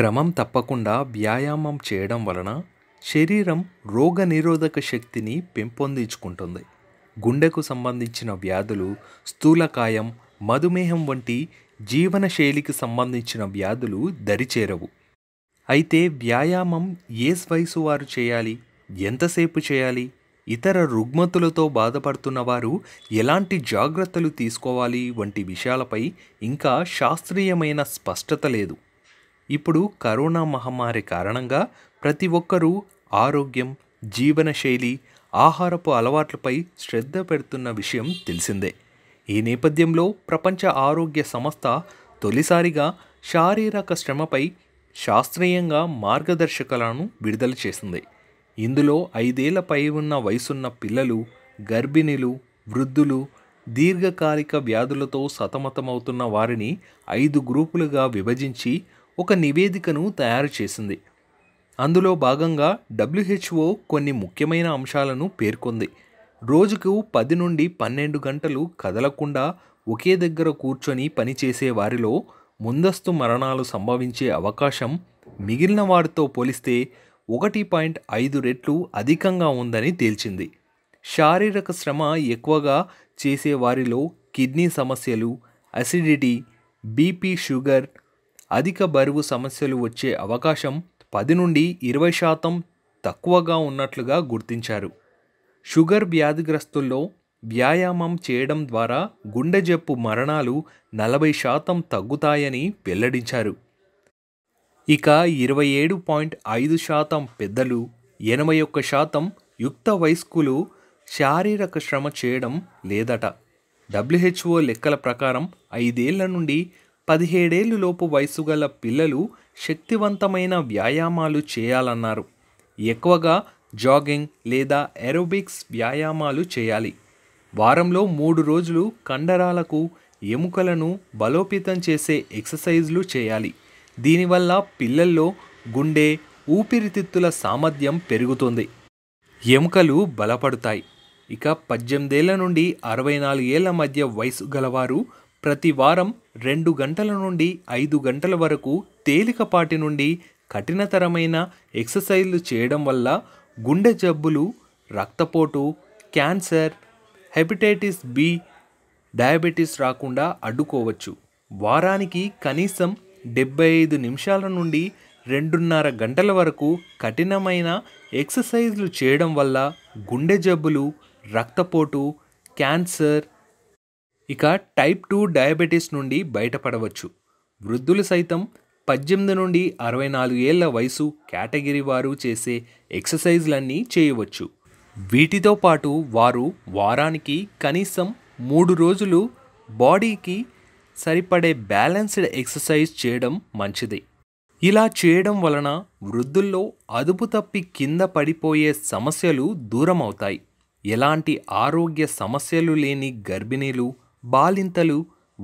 క్రమం తప్పకుండా వ్యాయామం చేయడం వలన శరీరం రోగనిరోధక శక్తిని పెంపొందించుకుంటుంది గుండెకు సంబంధించిన వ్యాధులు స్థూలకాయం మధుమేహం వంటి జీవనశైలికి సంబంధించిన వ్యాధులు దరిచేరవు అయితే వ్యాయామం ఏ వయసు వారు చేయాలి ఎంతసేపు చేయాలి ఇతర రుగ్మతులతో బాధపడుతున్న వారు ఎలాంటి జాగ్రత్తలు తీసుకోవాలి వంటి విషయాలపై ఇంకా శాస్త్రీయమైన స్పష్టత లేదు ఇప్పుడు కరోనా మహమ్మారి కారణంగా ప్రతి ఒక్కరూ ఆరోగ్యం జీవనశైలి ఆహారపు అలవాట్లపై శ్రద్ధ పెడుతున్న విషయం తెలిసిందే ఈ నేపథ్యంలో ప్రపంచ ఆరోగ్య సంస్థ తొలిసారిగా శారీరక శ్రమపై శాస్త్రీయంగా మార్గదర్శకాలను విడుదల చేసింది ఇందులో ఐదేళ్లపై ఉన్న వయసున్న పిల్లలు గర్భిణీలు వృద్ధులు దీర్ఘకాలిక వ్యాధులతో సతమతమవుతున్న వారిని ఐదు గ్రూపులుగా విభజించి ఒక నివేదికను తయారు చేసింది అందులో భాగంగా డబ్ల్యూహెచ్ఓ కొన్ని ముఖ్యమైన అంశాలను పేర్కొంది రోజుకు పది నుండి పన్నెండు గంటలు కదలకుండా ఒకే దగ్గర కూర్చొని పనిచేసే వారిలో ముందస్తు మరణాలు సంభవించే అవకాశం మిగిలిన వారితో పోలిస్తే ఒకటి పాయింట్ ఐదు రెట్లు అధికంగా ఉందని తేల్చింది శారీరక శ్రమ ఎక్కువగా చేసే వారిలో కిడ్నీ సమస్యలు అసిడిటీ బీపీ షుగర్ అధిక బరువు సమస్యలు వచ్చే అవకాశం పది నుండి ఇరవై శాతం తక్కువగా ఉన్నట్లుగా గుర్తించారు షుగర్ వ్యాధిగ్రస్తుల్లో వ్యాయామం చేయడం ద్వారా గుండె జబ్బు మరణాలు నలభై శాతం తగ్గుతాయని వెల్లడించారు ఇక ఇరవై ఏడు పాయింట్ ఐదు శాతం పెద్దలు ఎనభై ఒక్క శాతం యుక్త వయస్కులు శారీరక శ్రమ చేయడం లేదట డబ్ల్యూహెచ్ఓ లెక్కల ప్రకారం ఐదేళ్ల నుండి పదిహేడేళ్లులోపు వయసు గల పిల్లలు శక్తివంతమైన వ్యాయామాలు చేయాలన్నారు ఎక్కువగా జాగింగ్ లేదా ఎరోబిక్స్ వ్యాయామాలు చేయాలి వారంలో మూడు రోజులు కండరాలకు ఎముకలను బలోపేతం చేసే ఎక్సర్సైజ్లు చేయాలి దీనివల్ల పిల్లల్లో గుండె ఊపిరితిత్తుల సామర్థ్యం పెరుగుతుంది ఎముకలు బలపడతాయి ఇక పద్దెనిమిదేళ్ల నుండి అరవై నాలుగేళ్ల మధ్య వయసు గలవారు ప్రతి వారం రెండు గంటల నుండి ఐదు గంటల వరకు తేలికపాటి నుండి కఠినతరమైన ఎక్సర్సైజ్లు చేయడం వల్ల గుండె జబ్బులు రక్తపోటు క్యాన్సర్ హెపటైటిస్ బి డయాబెటీస్ రాకుండా అడ్డుకోవచ్చు వారానికి కనీసం డెబ్బై ఐదు నిమిషాల నుండి రెండున్నర గంటల వరకు కఠినమైన ఎక్సర్సైజ్లు చేయడం వల్ల గుండె జబ్బులు రక్తపోటు క్యాన్సర్ ఇక టైప్ టూ డయాబెటీస్ నుండి బయటపడవచ్చు వృద్ధులు సైతం పద్దెనిమిది నుండి అరవై నాలుగు ఏళ్ల వయసు కేటగిరీ వారు చేసే ఎక్సర్సైజ్లన్నీ చేయవచ్చు వీటితో పాటు వారు వారానికి కనీసం మూడు రోజులు బాడీకి సరిపడే బ్యాలెన్స్డ్ ఎక్సర్సైజ్ చేయడం మంచిది ఇలా చేయడం వలన వృద్ధుల్లో అదుపు తప్పి కింద పడిపోయే సమస్యలు దూరం అవుతాయి ఎలాంటి ఆరోగ్య సమస్యలు లేని గర్భిణీలు బాలింతలు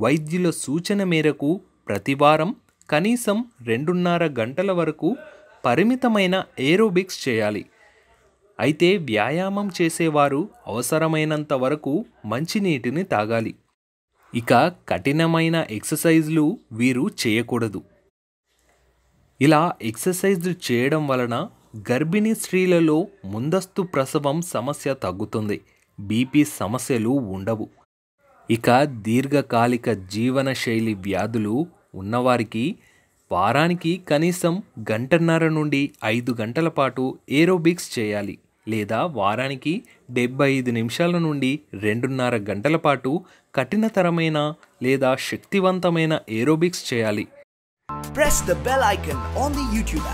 వైద్యుల సూచన మేరకు ప్రతివారం కనీసం రెండున్నర గంటల వరకు పరిమితమైన ఏరోబిక్స్ చేయాలి అయితే వ్యాయామం చేసేవారు అవసరమైనంత వరకు మంచినీటిని తాగాలి ఇక కఠినమైన ఎక్సర్సైజ్లు వీరు చేయకూడదు ఇలా ఎక్సర్సైజ్లు చేయడం వలన గర్భిణీ స్త్రీలలో ముందస్తు ప్రసవం సమస్య తగ్గుతుంది బీపీ సమస్యలు ఉండవు ఇక దీర్ఘకాలిక జీవనశైలి వ్యాధులు ఉన్నవారికి వారానికి కనీసం గంటన్నర నుండి ఐదు గంటల పాటు ఏరోబిక్స్ చేయాలి లేదా వారానికి డెబ్బై ఐదు నిమిషాల నుండి రెండున్నర గంటల పాటు కఠినతరమైన లేదా శక్తివంతమైన ఏరోబిక్స్ చేయాలి Press the bell icon on the YouTube